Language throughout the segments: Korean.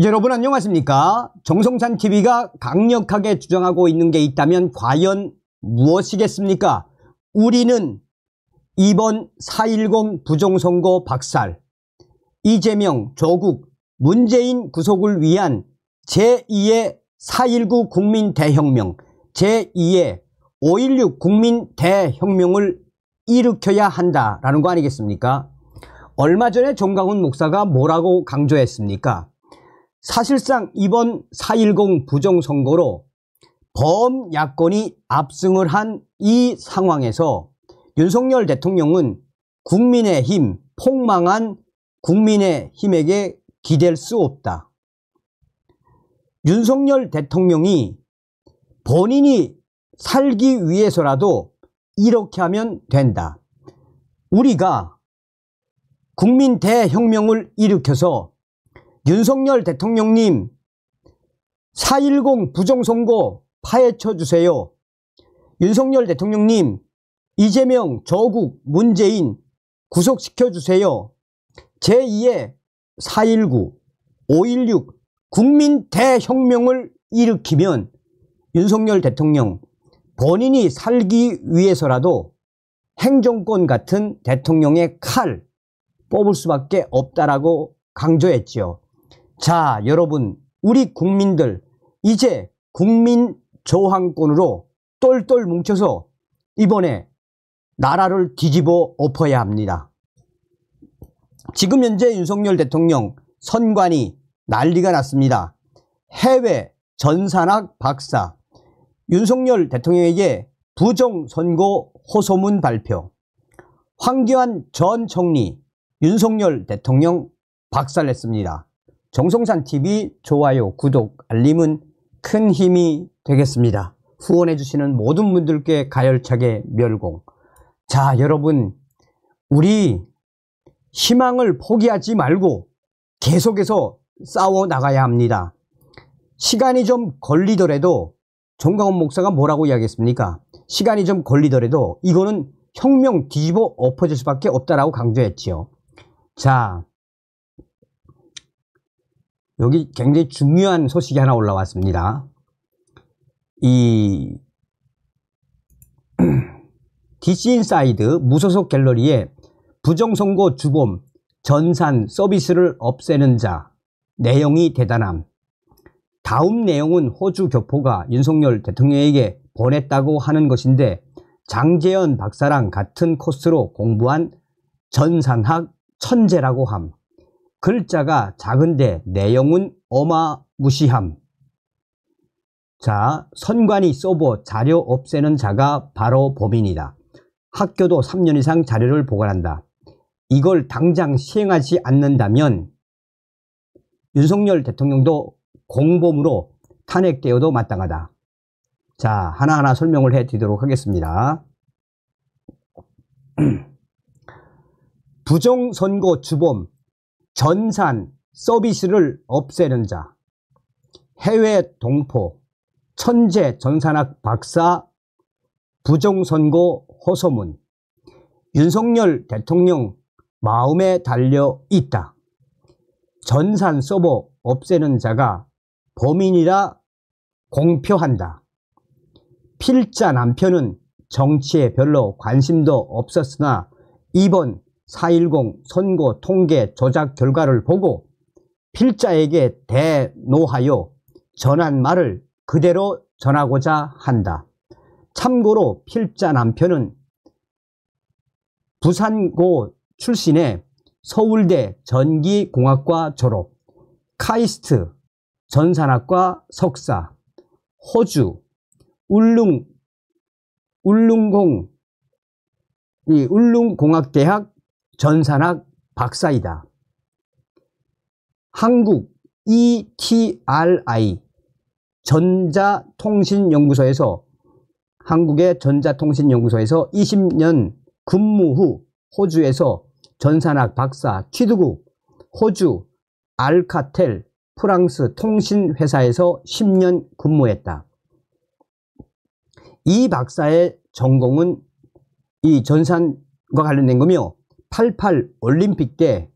여러분 안녕하십니까 정성찬TV가 강력하게 주장하고 있는 게 있다면 과연 무엇이겠습니까 우리는 이번 4.10 부정선거 박살 이재명, 조국, 문재인 구속을 위한 제2의 4.19 국민대혁명 제2의 5.16 국민대혁명을 일으켜야 한다라는 거 아니겠습니까 얼마 전에 종강훈 목사가 뭐라고 강조했습니까 사실상 이번 4.10 부정선거로 범야권이 압승을 한 이 상황에서 윤석열 대통령은 국민의힘 폭망한 국민의힘에게 기댈 수 없다. 윤석열 대통령이 본인이 살기 위해서라도 이렇게 하면 된다. 우리가 국민 대혁명을 일으켜서 윤석열 대통령님 4.10 부정선거 파헤쳐 주세요. 윤석열 대통령님 이재명 저국 문재인 구속시켜 주세요. 제2의 4.19 5.16 국민 대혁명을 일으키면 윤석열 대통령 본인이 살기 위해서라도 행정권 같은 대통령의 칼 뽑을 수밖에 없다라고 강조했지요. 자 여러분 우리 국민들 이제 국민 저항권으로 똘똘 뭉쳐서 이번에 나라를 뒤집어 엎어야 합니다. 지금 현재 윤석열 대통령 선관이 난리가 났습니다. 해외 전산학 박사 윤석열 대통령에게 부정선거 호소문 발표 황교안 전 총리 윤석열 대통령 박살냈습니다. 정성산 TV 좋아요, 구독, 알림은 큰 힘이 되겠습니다. 후원해 주시는 모든 분들께 가열차게 멸공. 자, 여러분 우리 희망을 포기하지 말고 계속해서 싸워 나가야 합니다. 시간이 좀 걸리더라도 종강원 목사가 뭐라고 이야기했습니까? 시간이 좀 걸리더라도 이거는 혁명 뒤집어 엎어질 수밖에 없다라고 강조했지요. 자, 여기 굉장히 중요한 소식이 하나 올라왔습니다. 이 DC 인사이드 무소속 갤러리에 부정선거 주범 전산 서비스를 없애는 자 내용이 대단함 다음 내용은 호주 교포가 윤석열 대통령에게 보냈다고 하는 것인데 장재현 박사랑 같은 코스로 공부한 전산학 천재라고 함 글자가 작은데 내용은 어마무시함. 자, 선관위 서버 자료 없애는 자가 바로 범인이다. 학교도 3년 이상 자료를 보관한다. 이걸 당장 시행하지 않는다면 윤석열 대통령도 공범으로 탄핵되어도 마땅하다. 자, 하나하나 설명을 해 드리도록 하겠습니다. 부정선거 주범 전산, 서비스를 없애는 자, 해외 동포, 천재 전산학 박사, 부정선거 호소문, 윤석열 대통령 마음에 달려 있다. 전산 서버 없애는 자가 범인이라 공표한다. 필자 남편은 정치에 별로 관심도 없었으나 이번 4.10 선거 통계 조작 결과를 보고 필자에게 대노하여 전한 말을 그대로 전하고자 한다. 참고로 필자 남편은 부산고 출신의 서울대 전기공학과 졸업, 카이스트 전산학과 석사, 호주 울릉 울릉공 이 울릉공학대학 전산학 박사이다. 한국 ETRI 전자통신연구소에서 한국의 전자통신연구소에서 20년 근무 후 호주에서 전산학 박사 취득 후 호주 알카텔 프랑스 통신회사에서 10년 근무했다. 이 박사의 전공은 이 전산과 관련된 거며 88 올림픽 때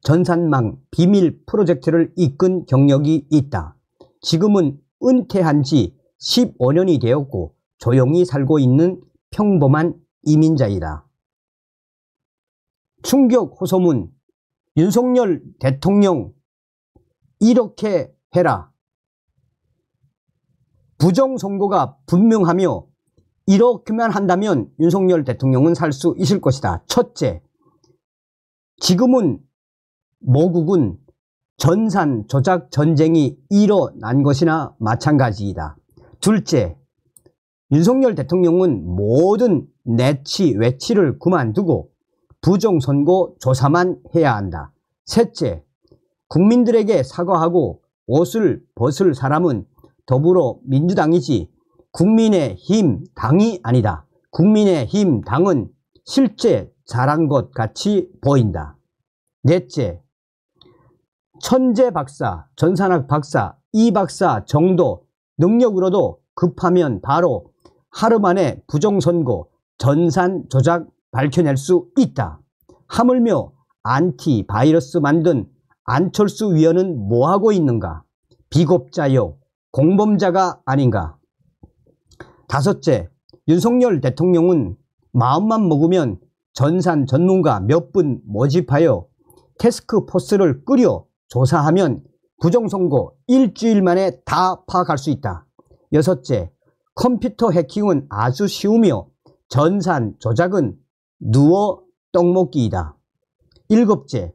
전산망 비밀 프로젝트를 이끈 경력이 있다. 지금은 은퇴한 지 15년이 되었고 조용히 살고 있는 평범한 이민자이다. 충격 호소문 윤석열 대통령 이렇게 해라. 부정선거가 분명하며 이렇게만 한다면 윤석열 대통령은 살 수 있을 것이다. 첫째, 지금은 모국은 전산 조작 전쟁이 일어난 것이나 마찬가지이다. 둘째, 윤석열 대통령은 모든 내치 외치를 그만두고 부정선거 조사만 해야 한다. 셋째, 국민들에게 사과하고 옷을 벗을 사람은 더불어민주당이지 국민의힘 당이 아니다. 국민의힘 당은 실제 잘한 것 같이 보인다. 넷째, 천재 박사, 전산학 박사, 이 박사 정도 능력으로도 급하면 바로 하루 만에 부정선거, 전산 조작 밝혀낼 수 있다. 하물며 안티바이러스 만든 안철수 위원은 뭐하고 있는가? 비겁자요, 공범자가 아닌가? 다섯째, 윤석열 대통령은 마음만 먹으면 전산 전문가 몇 분 모집하여 테스크포스를 끓여 조사하면 부정선거 일주일 만에 다 파악할 수 있다. 여섯째, 컴퓨터 해킹은 아주 쉬우며 전산 조작은 누워 떡 먹기이다. 일곱째,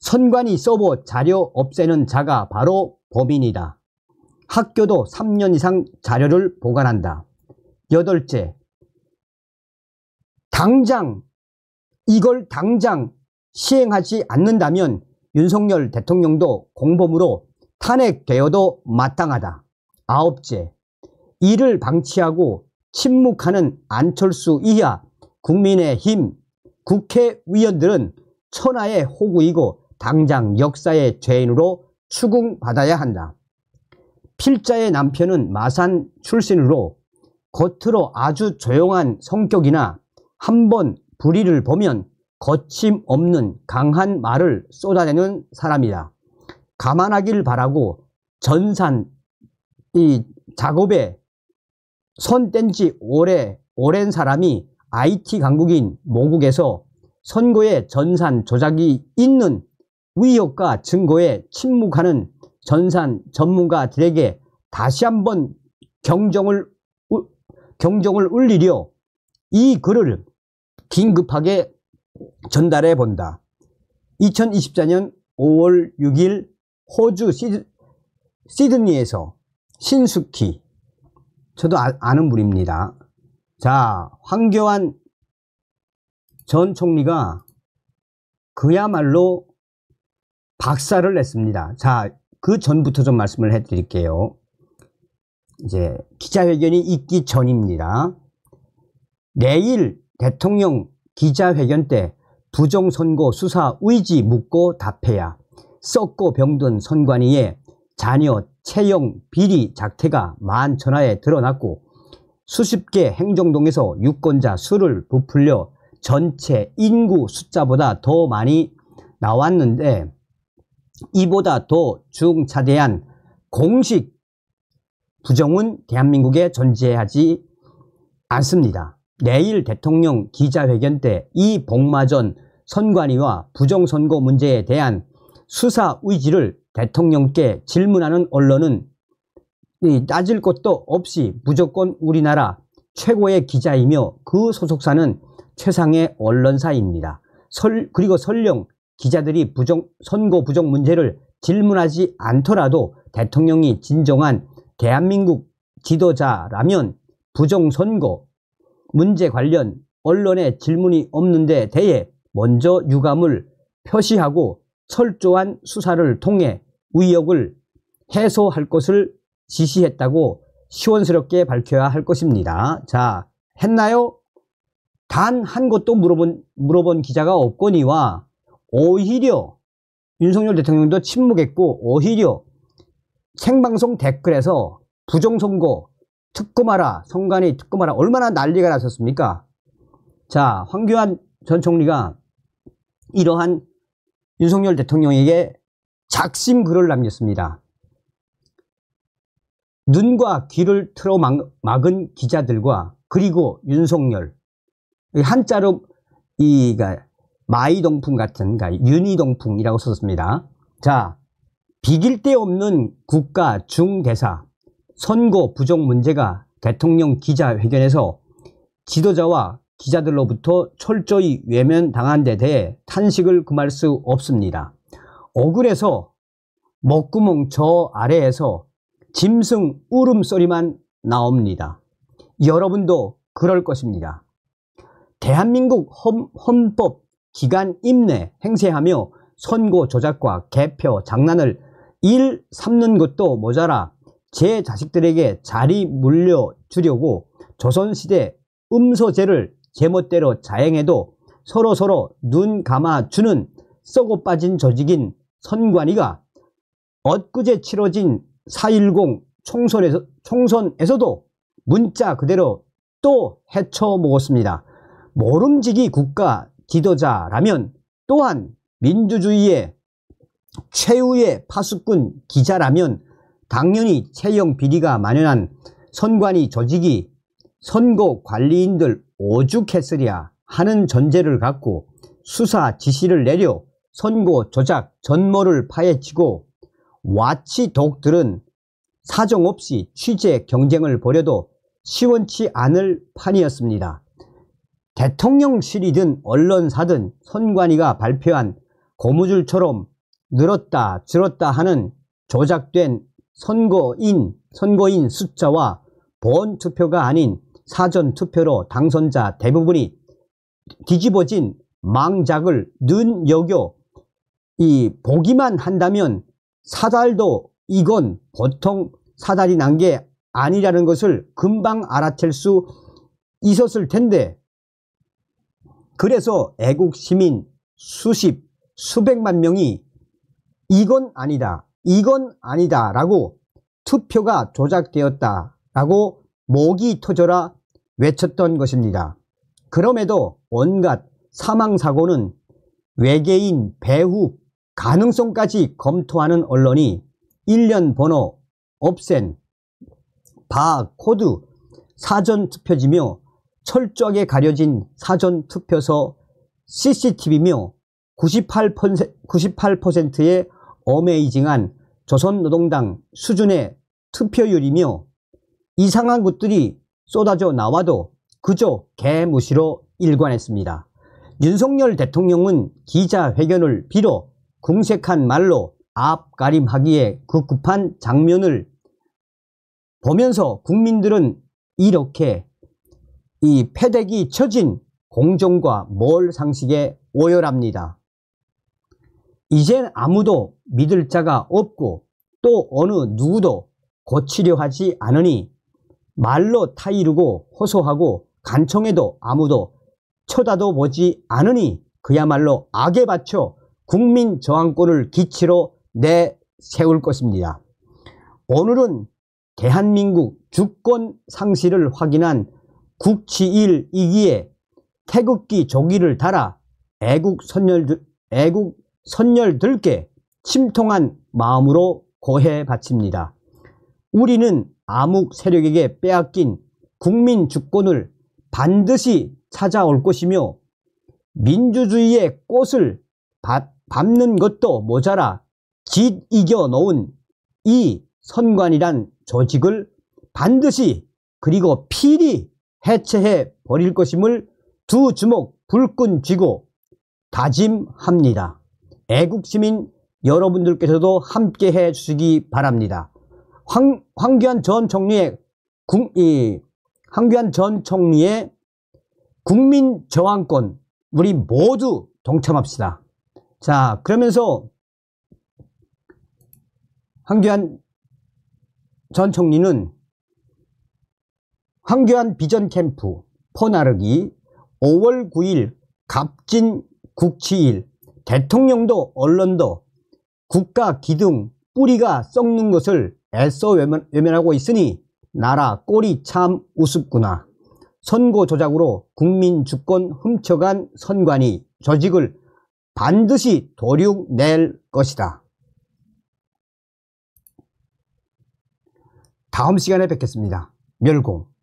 선관위 서버 자료 없애는 자가 바로 범인이다. 학교도 3년 이상 자료를 보관한다. 여덟째, 당장 이걸 당장 시행하지 않는다면 윤석열 대통령도 공범으로 탄핵되어도 마땅하다. 아홉째, 이를 방치하고 침묵하는 안철수 이하 국민의힘 국회의원들은 천하의 호구이고 당장 역사의 죄인으로 추궁받아야 한다. 필자의 남편은 마산 출신으로 겉으로 아주 조용한 성격이나 한번 불의를 보면 거침없는 강한 말을 쏟아내는 사람이다. 감안하길 바라고 전산 이 작업에 손뗀 지 오래 오랜 사람이 IT 강국인 모국에서 선거의 전산 조작이 있는 위협과 증거에 침묵하는 전산 전문가들에게 다시 한번 경정을 경종을 울리려 이 글을 긴급하게 전달해 본다. 2024년 5월 6일 호주 시드, 니에서 신숙희 저도 아, 는 분입니다. 자 황교안 전 총리가 그야말로 박사를 냈습니다. 자그 전부터 좀 말씀을 해드릴게요. 이제 기자회견이 있기 전입니다. 내일 대통령 기자회견 때 부정선거 수사 의지 묻고 답해야 썩고 병든 선관위에 자녀 채용 비리 작태가 만천하에 드러났고 수십 개 행정동에서 유권자 수를 부풀려 전체 인구 숫자보다 더 많이 나왔는데 이보다 더 중차대한 공식 부정은 대한민국에 존재하지 않습니다. 내일 대통령 기자회견 때 이복마전 선관위와 부정선거 문제에 대한 수사 의지를 대통령께 질문하는 언론은 따질 것도 없이 무조건 우리나라 최고의 기자이며 그 소속사는 최상의 언론사입니다. 설, 그리고 설령 기자들이 부정, 선거 부정 문제를 질문하지 않더라도 대통령이 진정한 대한민국 지도자라면 부정선거, 문제 관련 언론의 질문이 없는데 대해 먼저 유감을 표시하고 철저한 수사를 통해 의혹을 해소할 것을 지시했다고 시원스럽게 밝혀야 할 것입니다. 자, 했나요? 단 한 것도 물어본, 물어본 기자가 없거니와 오히려 윤석열 대통령도 침묵했고 오히려 생방송 댓글에서 부정선거 특검하라 성관이 특검하라 얼마나 난리가 났었습니까 자 황교안 전 총리가 이러한 윤석열 대통령에게 작심 글을 남겼습니다 눈과 귀를 틀어 막은 기자들과 그리고 윤석열 한자로 이 그러니까 마이동풍 같은 가 그러니까 윤희동풍이라고 썼습니다 자 비길 데 없는 국가 중대사 선거 부정 문제가 대통령 기자회견에서 지도자와 기자들로부터 철저히 외면당한 데 대해 탄식을 금할 수 없습니다. 억울해서 먹구멍 저 아래에서 짐승 울음소리만 나옵니다. 여러분도 그럴 것입니다. 대한민국 헌법 기간 임내 행세하며 선거 조작과 개표 장난을 일 삼는 것도 모자라 제 자식들에게 자리 물려 주려고 조선시대 음소제를 제멋대로 자행해도 서로서로 눈 감아주는 썩어 빠진 조직인 선관위가 엊그제 치러진 4.10 총선에서, 총선에서도 문자 그대로 또 헤쳐먹었습니다. 모름지기 국가 지도자라면 또한 민주주의의 최후의 파수꾼 기자라면 당연히 채용 비리가 만연한 선관위 조직이 선거 관리인들 오죽했으랴 하는 전제를 갖고 수사 지시를 내려 선거 조작 전모를 파헤치고 와치 독들은 사정 없이 취재 경쟁을 벌여도 시원치 않을 판이었습니다. 대통령실이든 언론사든 선관위가 발표한 고무줄처럼 늘었다 줄었다 하는 조작된 선거인, 선거인 숫자와 본 투표가 아닌 사전 투표로 당선자 대부분이 뒤집어진 망작을 눈여겨 이 보기만 한다면 사달도 이건 보통 사달이 난 게 아니라는 것을 금방 알아챌 수 있었을 텐데 그래서 애국 시민 수십 수백만 명이 이건 아니다 이건 아니다 라고 투표가 조작되었다 라고 목이 터져라 외쳤던 것입니다. 그럼에도 온갖 사망사고는 외계인, 배후, 가능성까지 검토하는 언론이 1년 번호, 없앤, 바, 코드, 사전투표지며 철저하게 가려진 사전투표서 CCTV며 98%, 의 어메이징한 조선노동당 수준의 투표율이며 이상한 것들이 쏟아져 나와도 그저 개무시로 일관했습니다. 윤석열 대통령은 기자회견을 비롯 궁색한 말로 앞가림하기에 급급한 장면을 보면서 국민들은 이렇게 이 패대기 처진 공정과 몰 상식에 오열합니다. 이젠 아무도 믿을 자가 없고 또 어느 누구도 고치려 하지 않으니 말로 타이르고 호소하고 간청해도 아무도 쳐다도 보지 않으니 그야말로 악에 바쳐 국민 저항권을 기치로 내세울 것입니다. 오늘은 대한민국 주권 상실을 확인한 국치일이기에 태극기 조기를 달아 애국 선열들, 애국 선열들께 침통한 마음으로 고해 바칩니다. 우리는 암흑 세력에게 빼앗긴 국민 주권을 반드시 찾아올 것이며 민주주의의 꽃을 밟는 것도 모자라 짓 이겨 놓은 이 선관이란 조직을 반드시 그리고 필히 해체해 버릴 것임을 두 주먹 불끈 쥐고 다짐합니다. 애국시민 여러분들께서도 함께 해주시기 바랍니다. 황, 황교안 전 총리의 국, 이, 황교안 전 총리의 국민 저항권 우리 모두 동참합시다. 자 그러면서 황교안 전 총리는 황교안 비전 캠프 포나르기 5월 9일 갑진 국치일 대통령도 언론도 국가 기둥 뿌리가 썩는 것을 애써 외면, 외면하고 있으니 나라 꼴이 참 우습구나. 선거 조작으로 국민 주권 훔쳐간 선관위 조직을 반드시 도륙낼 것이다. 다음 시간에 뵙겠습니다. 멸공